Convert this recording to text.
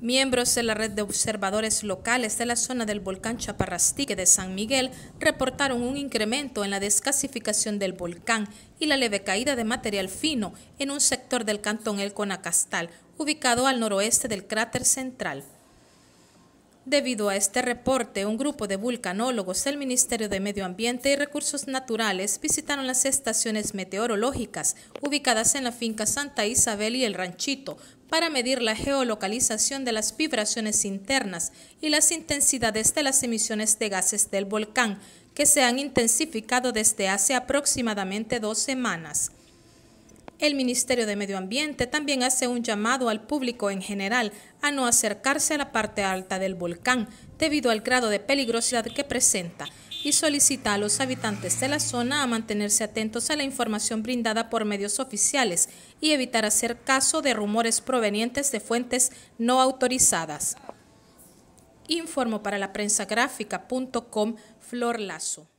Miembros de la red de observadores locales de la zona del volcán Chaparrastique de San Miguel reportaron un incremento en la descasificación del volcán y la leve caída de material fino en un sector del cantón El Conacastal, ubicado al noroeste del cráter central. Debido a este reporte, un grupo de vulcanólogos del Ministerio de Medio Ambiente y Recursos Naturales visitaron las estaciones meteorológicas ubicadas en la finca Santa Isabel y el Ranchito para medir la geolocalización de las vibraciones internas y las intensidades de las emisiones de gases del volcán, que se han intensificado desde hace aproximadamente dos semanas. El Ministerio de Medio Ambiente también hace un llamado al público en general a no acercarse a la parte alta del volcán debido al grado de peligrosidad que presenta y solicita a los habitantes de la zona a mantenerse atentos a la información brindada por medios oficiales y evitar hacer caso de rumores provenientes de fuentes no autorizadas. Informo para la prensa gráfica.com Flor Lazo.